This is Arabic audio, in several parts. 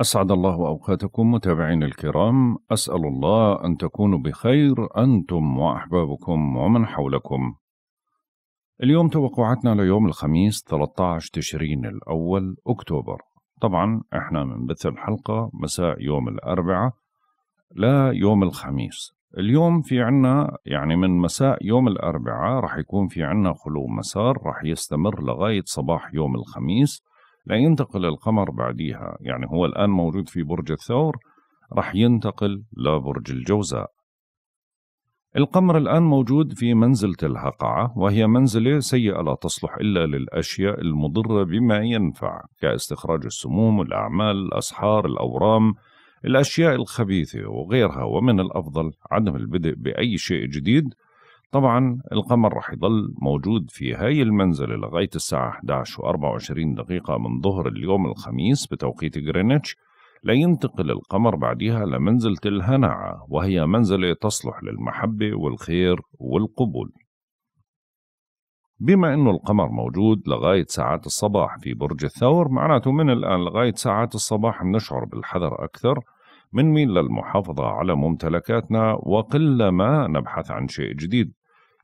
أسعد الله أوقاتكم متابعينا الكرام، أسأل الله أن تكونوا بخير أنتم وأحبابكم ومن حولكم. اليوم توقعاتنا ليوم الخميس 13 تشرين الأول أكتوبر. طبعا احنا بنبث الحلقة مساء يوم الأربعاء لا يوم الخميس. اليوم في عنا يعني من مساء يوم الأربعاء رح يكون في عنا خلو مسار رح يستمر لغاية صباح يوم الخميس. لا ينتقل القمر بعديها يعني هو الآن موجود في برج الثور راح ينتقل لبرج الجوزاء القمر الآن موجود في منزلة الهقعة وهي منزلة سيئة لا تصلح إلا للأشياء المضرة بما ينفع كاستخراج السموم الأعمال الأسحار الأورام الأشياء الخبيثة وغيرها ومن الأفضل عدم البدء بأي شيء جديد طبعا القمر راح يضل موجود في هاي المنزلة لغاية الساعة 11 و24 دقيقة من ظهر اليوم الخميس بتوقيت غرينتش لينتقل القمر بعدها لمنزلة الهنعة وهي منزلة تصلح للمحبة والخير والقبول بما أنه القمر موجود لغاية ساعات الصباح في برج الثور معناته من الآن لغاية ساعات الصباح بنشعر بالحذر أكثر من ميل للمحافظة على ممتلكاتنا وقلما نبحث عن شيء جديد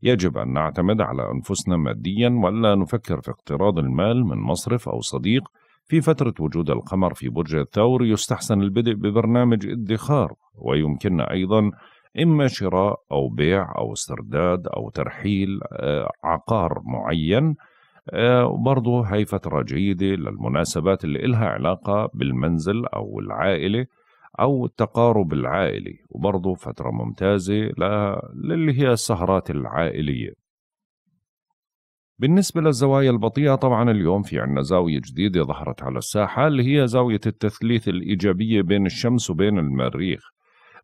يجب أن نعتمد على أنفسنا ماديا ولا نفكر في اقتراض المال من مصرف أو صديق في فترة وجود القمر في برج الثور يستحسن البدء ببرنامج ادخار ويمكننا أيضا إما شراء أو بيع أو استرداد أو ترحيل آه، عقار معين آه، وبرضه هي فترة جيدة للمناسبات اللي إلها علاقة بالمنزل أو العائلة أو التقارب العائلي وبرضه فترة ممتازة للي هي السهرات العائلية بالنسبة للزوايا البطيئة طبعا اليوم في عنا زاوية جديدة ظهرت على الساحة اللي هي زاوية التثليث الإيجابية بين الشمس وبين المريخ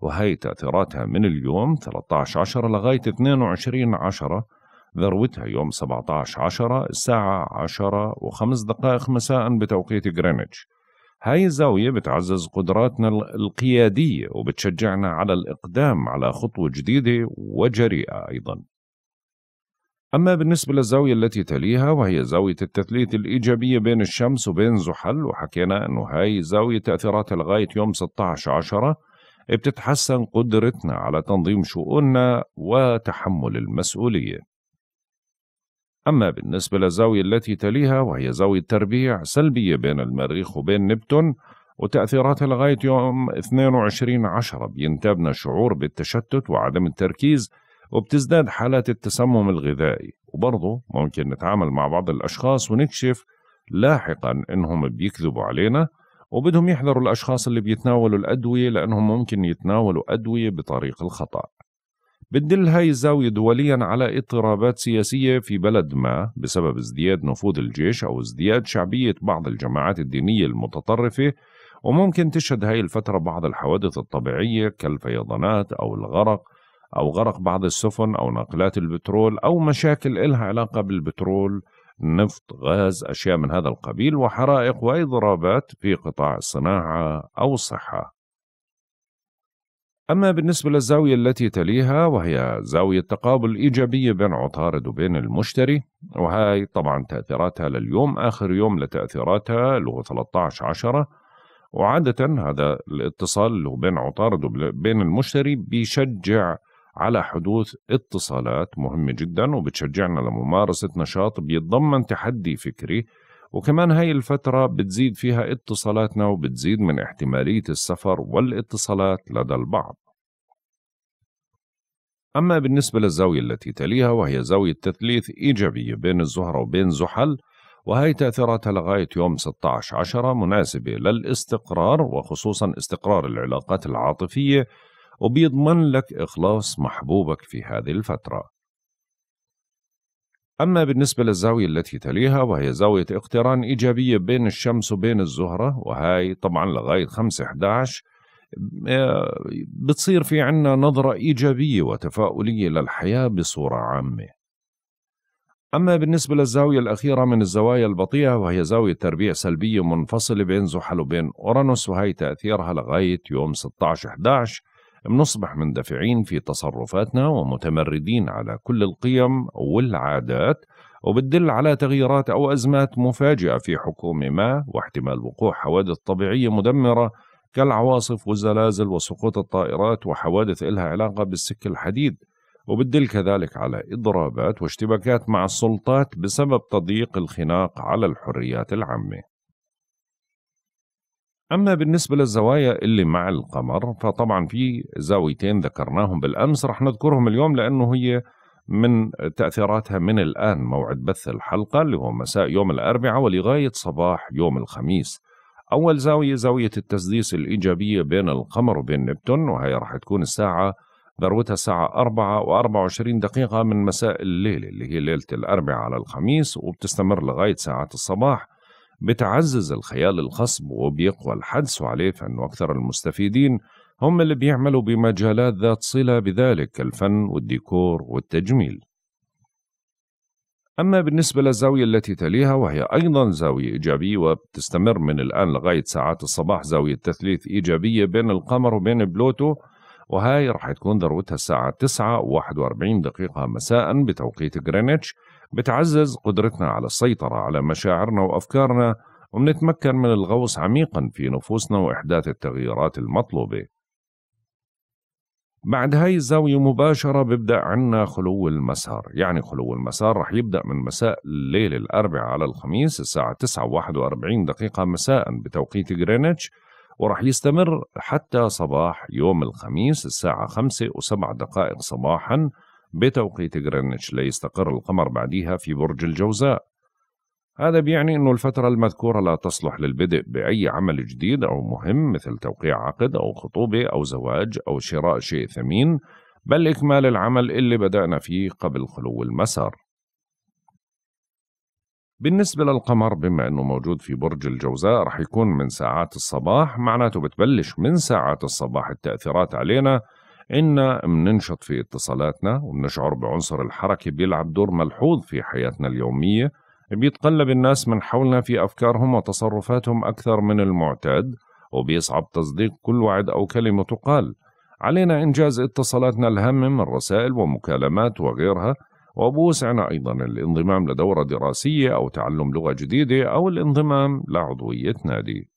وهي تأثيراتها من اليوم 13 10 لغاية 22 10 ذروتها يوم 17 10 الساعة 10 و5 دقائق مساء بتوقيت غرينتش هاي الزاوية بتعزز قدراتنا القيادية وبتشجعنا على الإقدام على خطوة جديدة وجريئة أيضا أما بالنسبة للزاوية التي تليها وهي زاوية التثليث الإيجابية بين الشمس وبين زحل وحكينا أنه هاي الزاوية تأثيراتها لغاية يوم 16 عشرة بتتحسن قدرتنا على تنظيم شؤوننا وتحمل المسؤولية أما بالنسبة للزاوية التي تليها وهي زاوية تربيع سلبية بين المريخ وبين نبتون وتأثيراتها لغاية يوم 22 عشرة بينتابنا شعور بالتشتت وعدم التركيز وبتزداد حالات التسمم الغذائي وبرضه ممكن نتعامل مع بعض الأشخاص ونكشف لاحقا إنهم بيكذبوا علينا وبدهم يحذروا الأشخاص اللي بيتناولوا الأدوية لأنهم ممكن يتناولوا أدوية بطريق الخطأ بتدل هاي الزاوية دوليا على اضطرابات سياسية في بلد ما بسبب ازدياد نفوذ الجيش أو ازدياد شعبية بعض الجماعات الدينية المتطرفة وممكن تشهد هاي الفترة بعض الحوادث الطبيعية كالفيضانات أو الغرق أو غرق بعض السفن أو ناقلات البترول أو مشاكل إلها علاقة بالبترول نفط غاز أشياء من هذا القبيل وحرائق وإضرابات في قطاع الصناعة أو الصحة أما بالنسبة للزاوية التي تليها وهي زاوية تقابل إيجابية بين عطارد وبين المشتري وهي طبعا تأثيراتها لليوم آخر يوم لتأثيراتها اللي هو 13 عشرة وعادة هذا الاتصال اللي هو بين عطارد وبين المشتري بيشجع على حدوث اتصالات مهمة جدا وبتشجعنا لممارسة نشاط بيتضمن تحدي فكري وكمان هاي الفترة بتزيد فيها اتصالاتنا وبتزيد من احتمالية السفر والاتصالات لدى البعض أما بالنسبة للزاوية التي تليها وهي زاوية تثليث إيجابية بين الزهرة وبين زحل وهي تأثيراتها لغاية يوم 16 عشرة مناسبة للاستقرار وخصوصا استقرار العلاقات العاطفية وبيضمن لك إخلاص محبوبك في هذه الفترة أما بالنسبة للزاوية التي تليها وهي زاوية اقتران إيجابية بين الشمس وبين الزهرة وهي طبعا لغاية 5 11 آه، بتصير في عنا نظرة إيجابية وتفاؤلية للحياة بصورة عامة أما بالنسبة للزاوية الأخيرة من الزوايا البطيئة وهي زاوية تربيع سلبية منفصلة بين زحل وبين أورانوس وهي تأثيرها لغاية يوم 16 11 بنصبح مندفعين في تصرفاتنا ومتمردين على كل القيم والعادات وبتدل على تغييرات أو أزمات مفاجئة في حكومة ما واحتمال وقوع حوادث طبيعية مدمرة كالعواصف والزلازل وسقوط الطائرات وحوادث إلها علاقة بالسك الحديد وبتدل كذلك على إضرابات واشتباكات مع السلطات بسبب تضييق الخناق على الحريات العامة أما بالنسبة للزوايا اللي مع القمر فطبعا في زاويتين ذكرناهم بالأمس رح نذكرهم اليوم لأنه هي من تأثيراتها من الآن موعد بث الحلقة اللي هو مساء يوم الأربعاء ولغاية صباح يوم الخميس أول زاوية زاوية التسديس الإيجابية بين القمر وبين نبتون وهي رح تكون الساعة ذروتها الساعة 4 و24 دقيقة من مساء الليل اللي هي ليلة الأربعاء على الخميس وبتستمر لغاية ساعات الصباح بتعزز الخيال الخصب وبيقوى الحدس عليه فإنه أكثر المستفيدين هم اللي بيعملوا بمجالات ذات صلة بذلك كالفن والديكور والتجميل أما بالنسبة للزاوية التي تليها وهي أيضا زاوية إيجابية وبتستمر من الآن لغاية ساعات الصباح زاوية تثليث إيجابية بين القمر وبين بلوتو وهاي رح تكون ذروتها الساعة 9 و41 دقيقة مساء بتوقيت غرينتش بتعزز قدرتنا على السيطرة على مشاعرنا وأفكارنا وبنتمكن من الغوص عميقا في نفوسنا وإحداث التغييرات المطلوبة بعد هاي الزاوية مباشرة ببدأ عنا خلو المسار يعني خلو المسار رح يبدأ من مساء الليل الأربعاء على الخميس الساعة 9:41 دقيقة مساء بتوقيت غرينتش ورح يستمر حتى صباح يوم الخميس الساعة 5 و7 دقائق صباحاً بتوقيت غرينتش ليستقر القمر بعدها في برج الجوزاء هذا بيعني أن الفترة المذكورة لا تصلح للبدء بأي عمل جديد أو مهم مثل توقيع عقد أو خطوبة أو زواج أو شراء شيء ثمين بل إكمال العمل اللي بدأنا فيه قبل خلو المسار بالنسبة للقمر بما أنه موجود في برج الجوزاء رح يكون من ساعات الصباح معناته بتبلش من ساعات الصباح التأثيرات علينا إن بننشط في اتصالاتنا وبنشعر بعنصر الحركة بيلعب دور ملحوظ في حياتنا اليومية بيتقلب الناس من حولنا في أفكارهم وتصرفاتهم أكثر من المعتاد وبيصعب تصديق كل وعد أو كلمة تقال علينا إنجاز اتصالاتنا الهامة من رسائل ومكالمات وغيرها وبوسعنا أيضا الانضمام لدورة دراسية أو تعلم لغة جديدة أو الانضمام لعضوية نادي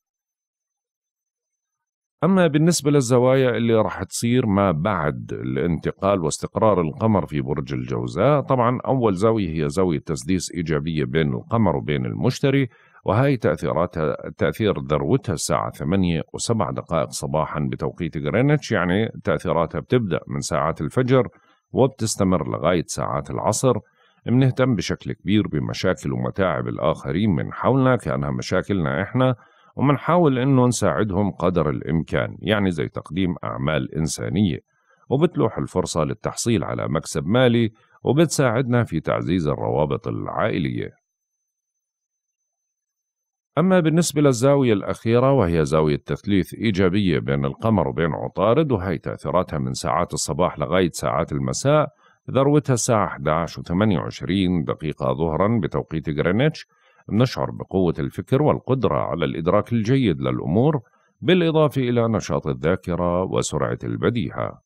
أما بالنسبة للزوايا اللي راح تصير ما بعد الانتقال واستقرار القمر في برج الجوزاء طبعا أول زاوية هي زاوية تسديس إيجابية بين القمر وبين المشتري وهي تأثيراتها تأثير ذروتها الساعة 8 و7 دقائق صباحا بتوقيت غرينتش يعني تأثيراتها بتبدأ من ساعات الفجر وبتستمر لغاية ساعات العصر بنهتم بشكل كبير بمشاكل ومتاعب الآخرين من حولنا كأنها مشاكلنا إحنا ومنحاول انه نساعدهم قدر الامكان يعني زي تقديم اعمال انسانيه وبتلوح الفرصه للتحصيل على مكسب مالي وبتساعدنا في تعزيز الروابط العائليه أما بالنسبة للزاوية الأخيرة وهي زاوية تثليث إيجابية بين القمر وبين عطارد وهي تأثيراتها من ساعات الصباح لغاية ساعات المساء ذروتها الساعة 11 و28 دقيقة ظهرا بتوقيت غرينتش نشعر بقوة الفكر والقدرة على الإدراك الجيد للأمور بالإضافة إلى نشاط الذاكرة وسرعة البديهة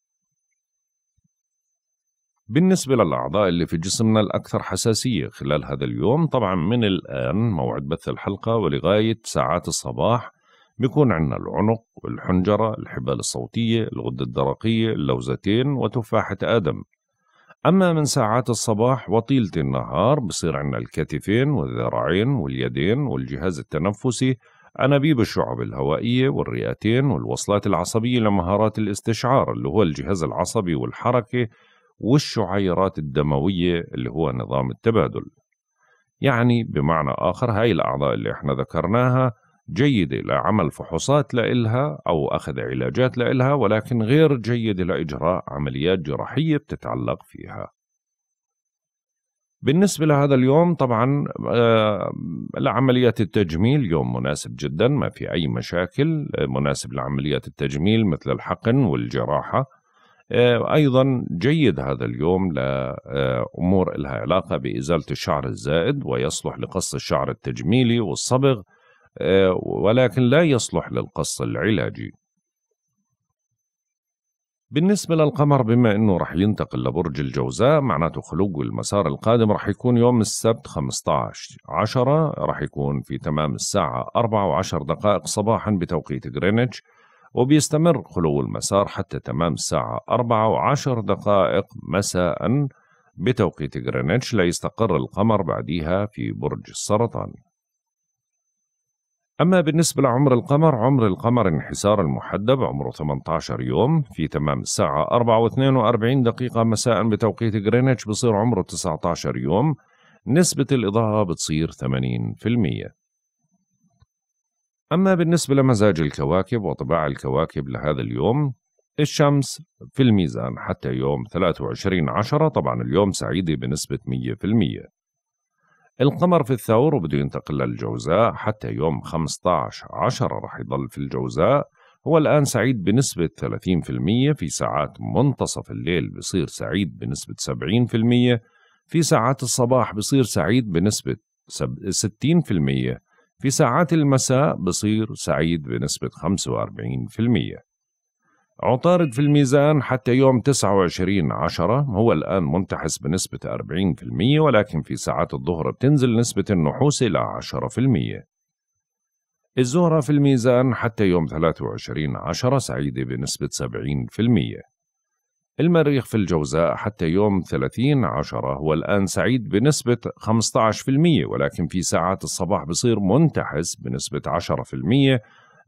بالنسبة للأعضاء اللي في جسمنا الأكثر حساسية خلال هذا اليوم طبعا من الآن موعد بث الحلقة ولغاية ساعات الصباح بيكون عندنا العنق والحنجرة الحبال الصوتية الغدة الدرقية اللوزتين وتفاحة آدم أما من ساعات الصباح وطيلة النهار بصير عندنا الكتفين والذراعين واليدين والجهاز التنفسي أنابيب الشعب الهوائية والرئتين والوصلات العصبية لمهارات الاستشعار اللي هو الجهاز العصبي والحركة والشعيرات الدموية اللي هو نظام التبادل يعني بمعنى آخر هاي الأعضاء اللي احنا ذكرناها جيدة لعمل فحوصات لإلها أو أخذ علاجات لإلها ولكن غير جيدة لإجراء عمليات جراحية بتتعلق فيها بالنسبة لهذا اليوم طبعا آه، لعمليات التجميل يوم مناسب جدا ما في أي مشاكل مناسب لعمليات التجميل مثل الحقن والجراحة آه، أيضا جيد هذا اليوم لأمور آه، لها علاقة بإزالة الشعر الزائد ويصلح لقص الشعر التجميلي والصبغ آه، ولكن لا يصلح للقص العلاجي بالنسبة للقمر بما أنه رح ينتقل لبرج الجوزاء معناته خلو المسار القادم رح يكون يوم السبت 15 عشرة رح يكون في تمام الساعة 4 وعشر دقائق صباحا بتوقيت غرينتش وبيستمر خلو المسار حتى تمام الساعة 4 وعشر دقائق مساء بتوقيت غرينتش ليستقر القمر بعديها في برج السرطان أما بالنسبة لعمر القمر عمر القمر انحسار المحدب عمره 18 يوم في تمام الساعة 4 و42 دقيقة مساء بتوقيت غرينتش بصير عمره 19 يوم نسبة الإضاءة بتصير 80% أما بالنسبة لمزاج الكواكب وطباع الكواكب لهذا اليوم الشمس في الميزان حتى يوم 23 عشرة طبعا اليوم سعيدة بنسبة 100% القمر في الثور وبده ينتقل للجوزاء حتى يوم 15 10 رح يضل في الجوزاء هو الآن سعيد بنسبة 30% في ساعات منتصف الليل بصير سعيد بنسبة 70% في ساعات الصباح بصير سعيد بنسبة 60% في ساعات المساء بصير سعيد بنسبة 45% عطارد في الميزان حتى يوم 29 عشرة هو الآن منتحس بنسبة 40% ولكن في ساعات الظهر بتنزل نسبة النحوس إلى 10% الزهرة في الميزان حتى يوم 23 عشرة سعيدة بنسبة 70% المريخ في الجوزاء حتى يوم 30 عشرة هو الآن سعيد بنسبة 15% ولكن في ساعات الصباح بصير منتحس بنسبة 10%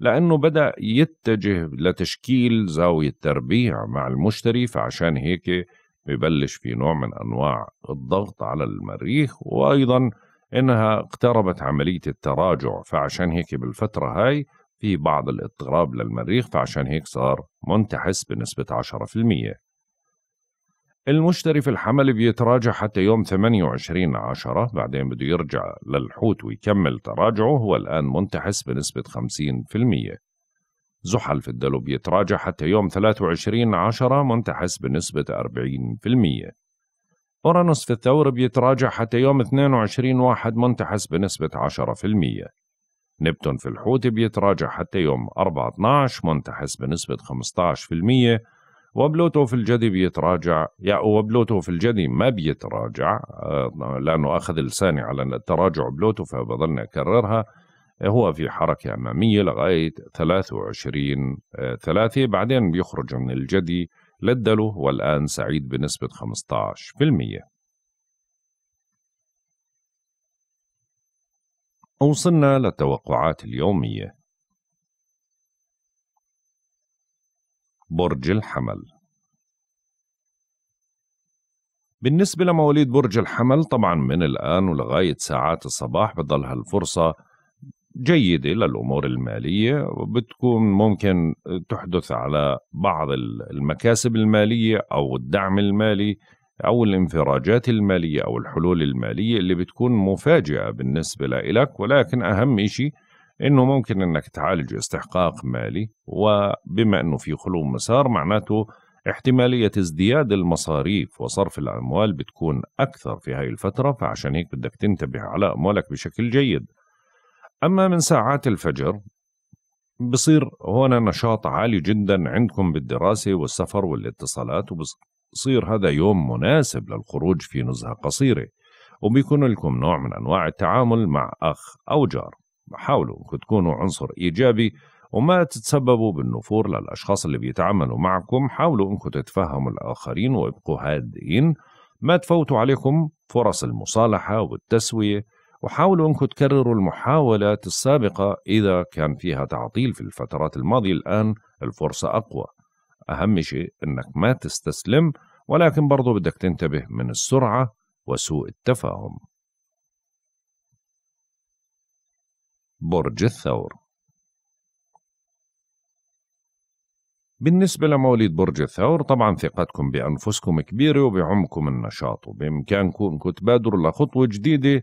لأنه بدأ يتجه لتشكيل زاوية تربيع مع المشتري فعشان هيك ببلش في نوع من أنواع الضغط على المريخ وأيضا إنها اقتربت عملية التراجع فعشان هيك بالفترة هاي في بعض الاضطراب للمريخ فعشان هيك صار منتحس بنسبة 10% المشتري في الحمل بيتراجع حتى يوم 28 عشرة بعدين بده يرجع للحوت ويكمل تراجعه هو الآن منتحس بنسبة 50% زحل في الدلو بيتراجع حتى يوم 23 عشرة منتحس بنسبة 40% أورانوس في الثور بيتراجع حتى يوم 22 واحد منتحس بنسبة 10% نبتون في الحوت بيتراجع حتى يوم 4 12 منتحس بنسبة 15% وبلوتو في الجدي بيتراجع يعني وبلوتو في الجدي ما بيتراجع آه، لانه اخذ لساني على تراجع بلوتو فبظلني اكررها هو في حركة أمامية لغاية 23 3 آه، بعدين بيخرج من الجدي للدلو والآن سعيد بنسبة 15% وصلنا للتوقعات اليومية برج الحمل بالنسبة لمواليد برج الحمل طبعا من الآن ولغاية ساعات الصباح بضل هالفرصة جيدة للأمور المالية وبتكون ممكن تحدث على بعض المكاسب المالية أو الدعم المالي أو الانفراجات المالية أو الحلول المالية اللي بتكون مفاجئة بالنسبة لك ولكن أهم شيء انه ممكن انك تعالج استحقاق مالي وبما انه في خلو مسار معناته احتمالية ازدياد المصاريف وصرف الأموال بتكون أكثر في هاي الفترة فعشان هيك بدك تنتبه على أموالك بشكل جيد أما من ساعات الفجر بصير هنا نشاط عالي جدا عندكم بالدراسة والسفر والاتصالات وبصير هذا يوم مناسب للخروج في نزهة قصيرة وبيكون لكم نوع من أنواع التعامل مع أخ أو جار حاولوا تكونوا عنصر ايجابي وما تتسببوا بالنفور للاشخاص اللي بيتعاملوا معكم حاولوا انكم تتفهموا الاخرين وابقوا هادئين ما تفوتوا عليكم فرص المصالحه والتسويه وحاولوا انكم تكرروا المحاولات السابقه اذا كان فيها تعطيل في الفترات الماضيه الان الفرصه اقوى اهم شيء انك ما تستسلم ولكن برضو بدك تنتبه من السرعه وسوء التفاهم برج الثور بالنسبة لمواليد برج الثور طبعا ثقتكم بأنفسكم كبيرة وبعمكم النشاط وبإمكانكم تبادروا لخطوة جديدة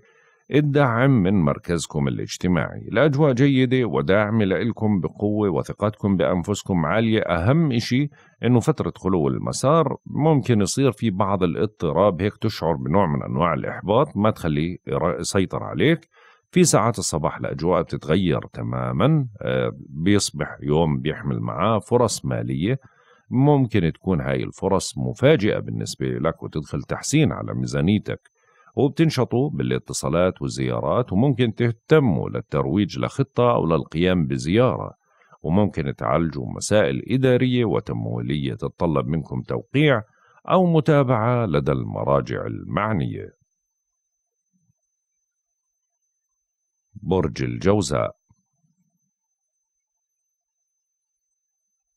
الدعم من مركزكم الاجتماعي الأجواء جيدة وداعمة لإلكم بقوة وثقتكم بأنفسكم عالية أهم إشي إنه فترة خلو المسار ممكن يصير في بعض الاضطراب هيك تشعر بنوع من أنواع الإحباط ما تخليه يسيطر عليك في ساعات الصباح الأجواء بتتغير تماما آه، بيصبح يوم بيحمل معاه فرص مالية ممكن تكون هاي الفرص مفاجئة بالنسبة لك وتدخل تحسين على ميزانيتك وبتنشطوا بالاتصالات والزيارات وممكن تهتموا للترويج لخطة أو للقيام بزيارة وممكن تعالجوا مسائل إدارية وتمويلية تتطلب منكم توقيع أو متابعة لدى المراجع المعنية برج الجوزاء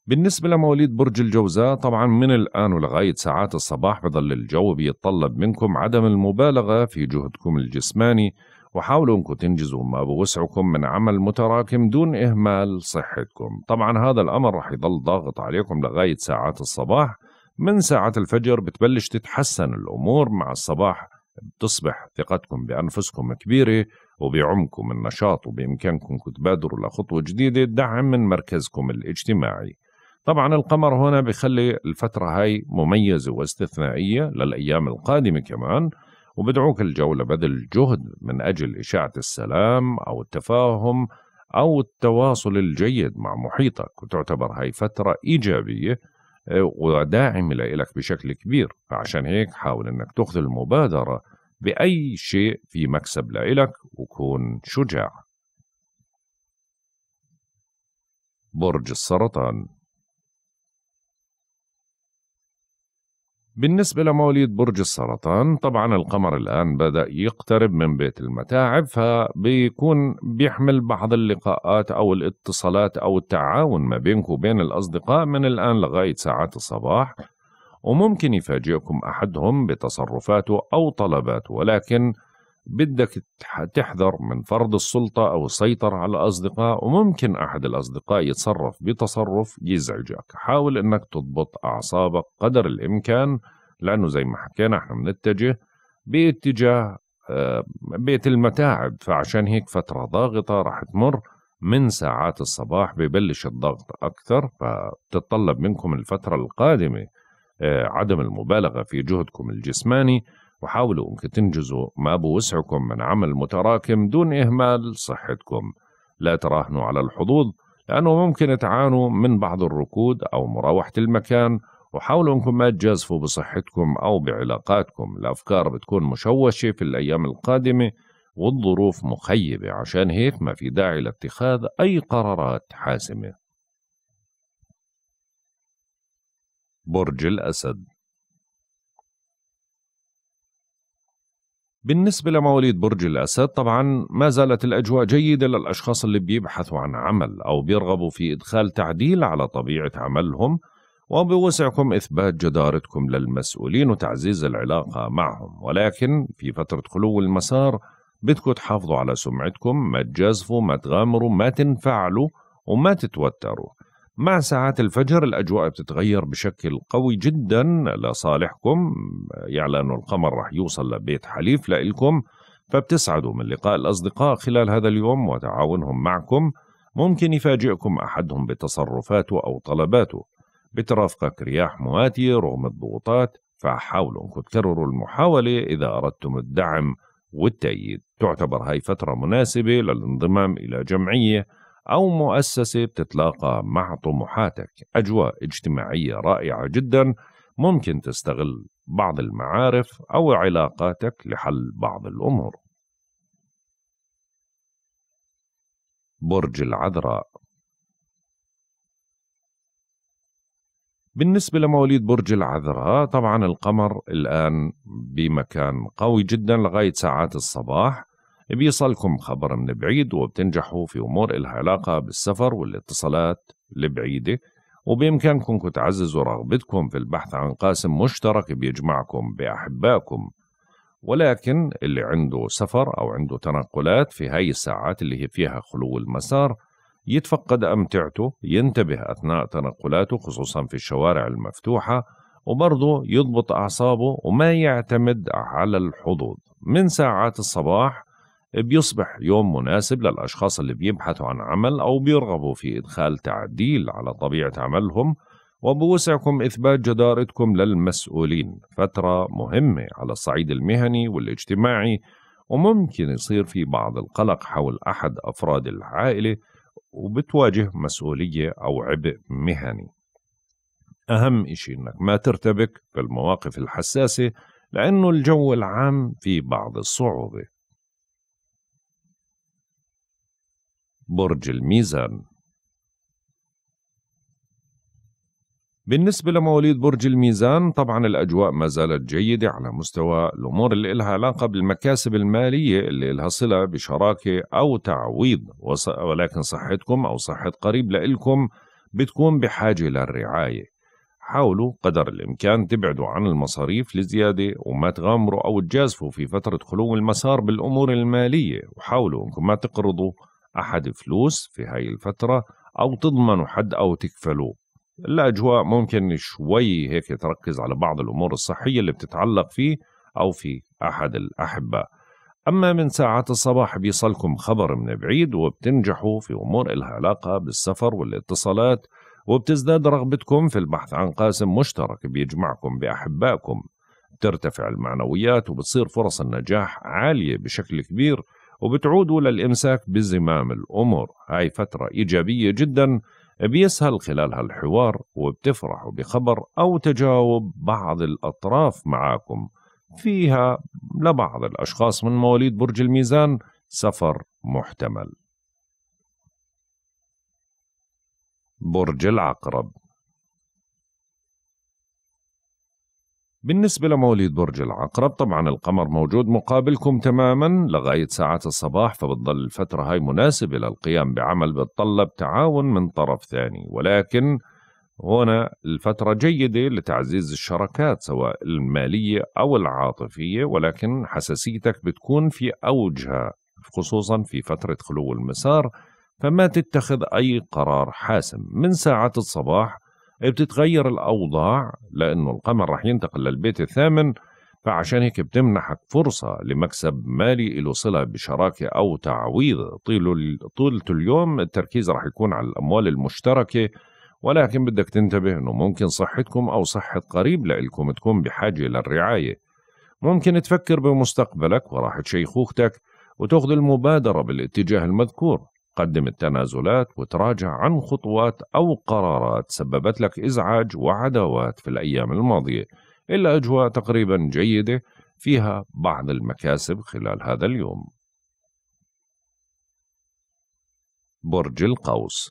بالنسبة لمواليد برج الجوزاء طبعا من الآن ولغاية ساعات الصباح بظل الجو بيتطلب منكم عدم المبالغة في جهدكم الجسماني وحاولوا انكم تنجزوا ما بوسعكم من عمل متراكم دون إهمال صحتكم طبعا هذا الأمر رح يظل ضاغط عليكم لغاية ساعات الصباح من ساعة الفجر بتبلش تتحسن الأمور مع الصباح بتصبح ثقتكم بأنفسكم كبيرة وبعمكم النشاط وبإمكانكم تبادروا لخطوة جديدة دعم من مركزكم الاجتماعي طبعا القمر هنا بخلي الفترة هاي مميزة واستثنائية للأيام القادمة كمان وبدعوك الجولة بذل جهد من أجل إشاعة السلام أو التفاهم أو التواصل الجيد مع محيطك وتعتبر هاي فترة إيجابية آه، وداعمة لك بشكل كبير فعشان هيك حاول أنك تأخذ المبادرة بأي شيء في مكسب لإلك وكون شجاع برج السرطان بالنسبة لمواليد برج السرطان طبعا القمر الآن بدأ يقترب من بيت المتاعب فبيكون بيحمل بعض اللقاءات أو الاتصالات أو التعاون ما بينك وبين الأصدقاء من الآن لغاية ساعات الصباح وممكن يفاجئكم أحدهم بتصرفاته أو طلباته ولكن بدك تحذر من فرض السلطة أو السيطرة على الأصدقاء وممكن أحد الأصدقاء يتصرف بتصرف يزعجك حاول أنك تضبط أعصابك قدر الإمكان لأنه زي ما حكينا احنا بنتجه باتجاه آه، بيت المتاعب فعشان هيك فترة ضاغطة راح تمر من ساعات الصباح ببلش الضغط أكثر فتتطلب منكم الفترة القادمة عدم المبالغة في جهدكم الجسماني وحاولوا أنك تنجزوا ما بوسعكم من عمل متراكم دون إهمال صحتكم لا تراهنوا على الحظوظ لأنه ممكن تعانوا من بعض الركود أو مراوحة المكان وحاولوا أنكم ما تجازفوا بصحتكم أو بعلاقاتكم الأفكار بتكون مشوشة في الأيام القادمة والظروف مخيبة عشان هيك ما في داعي لاتخاذ أي قرارات حاسمة برج الأسد بالنسبة لمواليد برج الأسد طبعا ما زالت الأجواء جيدة للأشخاص اللي بيبحثوا عن عمل أو بيرغبوا في إدخال تعديل على طبيعة عملهم وبوسعكم إثبات جدارتكم للمسؤولين وتعزيز العلاقة معهم ولكن في فترة خلو المسار بدكم تحافظوا على سمعتكم ما تجازفوا ما تغامروا ما تنفعلوا وما تتوتروا مع ساعات الفجر الأجواء بتتغير بشكل قوي جدا لصالحكم يعلى القمر رح يوصل لبيت حليف لإلكم فبتسعدوا من لقاء الأصدقاء خلال هذا اليوم وتعاونهم معكم ممكن يفاجئكم أحدهم بتصرفاته أو طلباته بترافقك رياح مواتية رغم الضغوطات فحاولوا أنكم تكرروا المحاولة إذا أردتم الدعم والتأييد تعتبر هاي فترة مناسبة للانضمام إلى جمعية أو مؤسسة بتتلاقى مع طموحاتك أجواء اجتماعية رائعة جدا ممكن تستغل بعض المعارف أو علاقاتك لحل بعض الأمور برج العذراء بالنسبة لمواليد برج العذراء طبعا القمر الآن بمكان قوي جدا لغاية ساعات الصباح بيصلكم خبر من بعيد وبتنجحوا في أمور إلها علاقة بالسفر والاتصالات البعيدة وبإمكانكم تعززوا رغبتكم في البحث عن قاسم مشترك بيجمعكم بأحبائكم ولكن اللي عنده سفر أو عنده تنقلات في هاي الساعات اللي هي فيها خلو المسار يتفقد أمتعته ينتبه أثناء تنقلاته خصوصا في الشوارع المفتوحة وبرضه يضبط أعصابه وما يعتمد على الحظوظ من ساعات الصباح بيصبح يوم مناسب للأشخاص اللي بيبحثوا عن عمل أو بيرغبوا في إدخال تعديل على طبيعة عملهم وبوسعكم إثبات جدارتكم للمسؤولين فترة مهمة على الصعيد المهني والاجتماعي وممكن يصير في بعض القلق حول أحد أفراد العائلة وبتواجه مسؤولية أو عبء مهني أهم إشي إنك ما ترتبك في المواقف الحساسة لأنه الجو العام في بعض الصعوبة برج الميزان بالنسبة لمواليد برج الميزان طبعا الأجواء ما زالت جيدة على مستوى الأمور اللي إلها علاقة بالمكاسب المالية اللي إلها صلة بشراكة أو تعويض ولكن صحتكم أو صحة قريب لإلكم بتكون بحاجة للرعاية حاولوا قدر الإمكان تبعدوا عن المصاريف لزيادة وما تغامروا أو تجازفوا في فترة خلو المسار بالأمور المالية وحاولوا أنكم ما تقرضوا أحد فلوس في هاي الفترة أو تضمنوا حد أو تكفلوه الأجواء ممكن شوي هيك تركز على بعض الأمور الصحية اللي بتتعلق فيه أو في أحد الأحبة أما من ساعات الصباح بيصلكم خبر من بعيد وبتنجحوا في أمور إلها علاقة بالسفر والاتصالات وبتزداد رغبتكم في البحث عن قاسم مشترك بيجمعكم بأحبائكم ترتفع المعنويات وبتصير فرص النجاح عالية بشكل كبير وبتعودوا للإمساك بزمام الأمور هاي فترة إيجابية جدا بيسهل خلالها الحوار وبتفرحوا بخبر أو تجاوب بعض الأطراف معاكم فيها لبعض الأشخاص من مواليد برج الميزان سفر محتمل برج العقرب بالنسبة لمواليد برج العقرب طبعا القمر موجود مقابلكم تماما لغاية ساعات الصباح فبتضل الفترة هاي مناسبة للقيام بعمل بتطلب تعاون من طرف ثاني ولكن هنا الفترة جيدة لتعزيز الشراكات سواء المالية أو العاطفية ولكن حساسيتك بتكون في أوجها خصوصا في فترة خلو المسار فما تتخذ أي قرار حاسم من ساعات الصباح إيه، بتتغير الأوضاع لأنه القمر رح ينتقل للبيت الثامن فعشان هيك بتمنحك فرصة لمكسب مالي له صلة بشراكة أو تعويض طيل طيلة اليوم التركيز رح يكون على الأموال المشتركة ولكن بدك تنتبه أنه ممكن صحتكم أو صحة قريب لإلكم تكون بحاجة للرعاية ممكن تفكر بمستقبلك وراحة شيخوختك وتاخذ المبادرة بالاتجاه المذكور قدم التنازلات وتراجع عن خطوات أو قرارات سببت لك إزعاج وعداوات في الأيام الماضية إلا أجواء تقريبا جيدة فيها بعض المكاسب خلال هذا اليوم برج القوس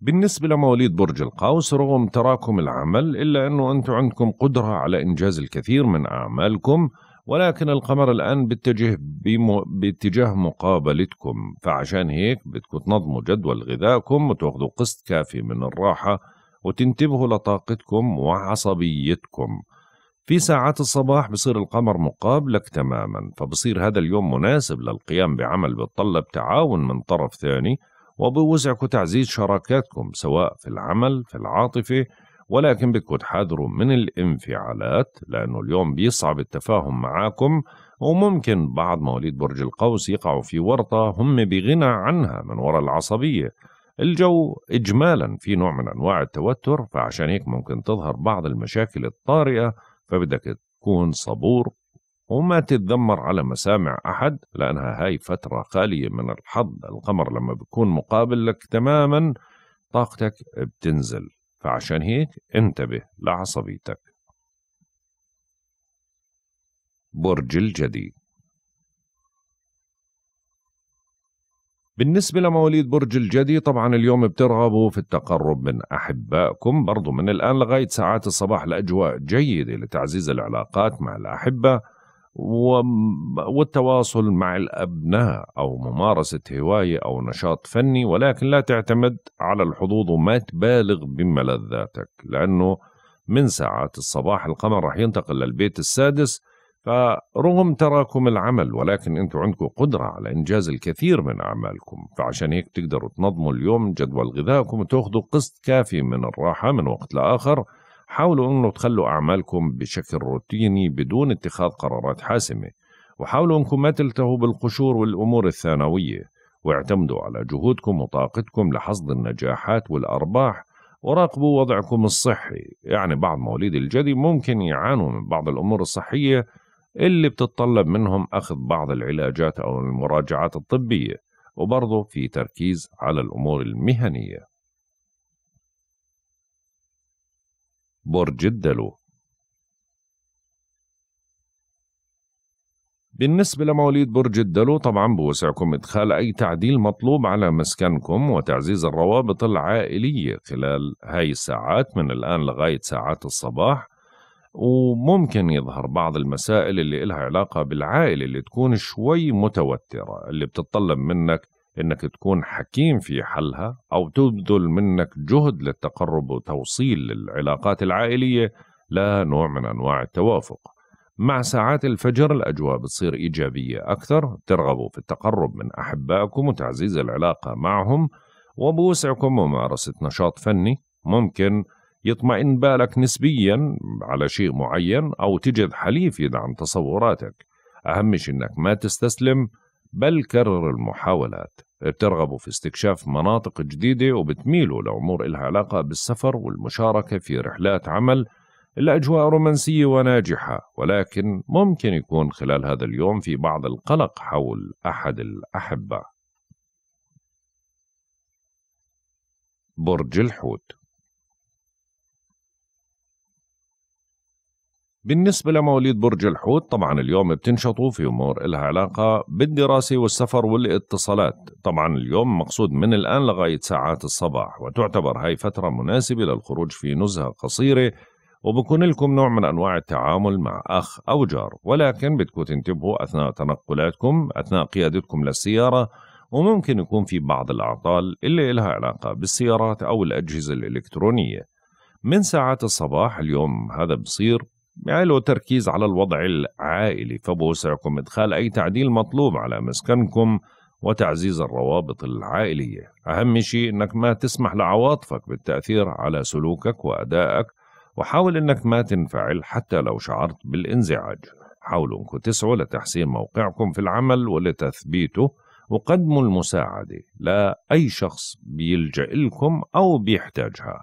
بالنسبة لمواليد برج القوس رغم تراكم العمل إلا أنه أنتم عندكم قدرة على إنجاز الكثير من أعمالكم ولكن القمر الآن بمو... باتجاه مقابلتكم فعشان هيك بدكم تنظموا جدول غذائكم وتاخذوا قسط كافي من الراحة وتنتبهوا لطاقتكم وعصبيتكم في ساعات الصباح بصير القمر مقابلك تماما فبصير هذا اليوم مناسب للقيام بعمل بتطلب تعاون من طرف ثاني وبوسعكم تعزيز شراكاتكم سواء في العمل في العاطفة ولكن بدكم تحذروا من الانفعالات لأنه اليوم بيصعب التفاهم معاكم وممكن بعض مواليد برج القوس يقعوا في ورطة هم بغنى عنها من وراء العصبية الجو إجمالا في نوع من أنواع التوتر فعشان هيك ممكن تظهر بعض المشاكل الطارئة فبدك تكون صبور وما تتذمر على مسامع أحد لأنها هاي فترة خالية من الحظ القمر لما بيكون مقابل لك تماما طاقتك بتنزل فعشان هيك انتبه لعصبيتك برج الجدي بالنسبة لمواليد برج الجدي طبعا اليوم بترغبوا في التقرب من أحبائكم برضو من الآن لغاية ساعات الصباح الأجواء جيدة لتعزيز العلاقات مع الأحبة والتواصل مع الأبناء أو ممارسة هواية أو نشاط فني ولكن لا تعتمد على الحظوظ وما تبالغ بملذاتك لأنه من ساعات الصباح القمر راح ينتقل للبيت السادس فرغم تراكم العمل ولكن انتم عندكم قدرة على إنجاز الكثير من أعمالكم فعشان هيك تقدروا تنظموا اليوم جدول غذائكم وتاخذوا قسط كافي من الراحة من وقت لآخر حاولوا انه تخلوا اعمالكم بشكل روتيني بدون اتخاذ قرارات حاسمه وحاولوا انكم ما تلتهوا بالقشور والامور الثانويه واعتمدوا على جهودكم وطاقتكم لحصد النجاحات والارباح وراقبوا وضعكم الصحي يعني بعض مواليد الجدي ممكن يعانوا من بعض الامور الصحيه اللي بتتطلب منهم اخذ بعض العلاجات او المراجعات الطبيه وبرضه في تركيز على الامور المهنيه برج الدلو بالنسبة لمواليد برج الدلو طبعا بوسعكم إدخال أي تعديل مطلوب على مسكنكم وتعزيز الروابط العائلية خلال هاي الساعات من الآن لغاية ساعات الصباح وممكن يظهر بعض المسائل اللي إلها علاقة بالعائلة اللي تكون شوي متوترة اللي بتتطلب منك انك تكون حكيم في حلها او تبذل منك جهد للتقرب وتوصيل للعلاقات العائليه لها نوع من انواع التوافق. مع ساعات الفجر الاجواء بتصير ايجابيه اكثر، ترغبوا في التقرب من احبائكم وتعزيز العلاقه معهم وبوسعكم ممارسه نشاط فني ممكن يطمئن بالك نسبيا على شيء معين او تجد حليف يدعم تصوراتك. اهم شيء انك ما تستسلم بل كرر المحاولات بترغبوا في استكشاف مناطق جديدة وبتميلوا لأمور إلها علاقة بالسفر والمشاركة في رحلات عمل الأجواء رومانسية وناجحة ولكن ممكن يكون خلال هذا اليوم في بعض القلق حول أحد الأحبة برج الحوت بالنسبة لمواليد برج الحوت طبعا اليوم بتنشطوا في أمور إلها علاقة بالدراسة والسفر والاتصالات طبعا اليوم مقصود من الآن لغاية ساعات الصباح وتعتبر هاي فترة مناسبة للخروج في نزهة قصيرة وبكون لكم نوع من أنواع التعامل مع أخ أو جار ولكن بدكم تنتبهوا أثناء تنقلاتكم أثناء قيادتكم للسيارة وممكن يكون في بعض الأعطال اللي إلها علاقة بالسيارات أو الأجهزة الإلكترونية من ساعات الصباح اليوم هذا بصير يعلو تركيز على الوضع العائلي فبوسعكم إدخال أي تعديل مطلوب على مسكنكم وتعزيز الروابط العائلية أهم شيء أنك ما تسمح لعواطفك بالتأثير على سلوكك وأدائك وحاول أنك ما تنفعل حتى لو شعرت بالانزعاج حاولوا أنكم تسعوا لتحسين موقعكم في العمل ولتثبيته وقدموا المساعدة لأي شخص بيلجأ لكم أو بيحتاجها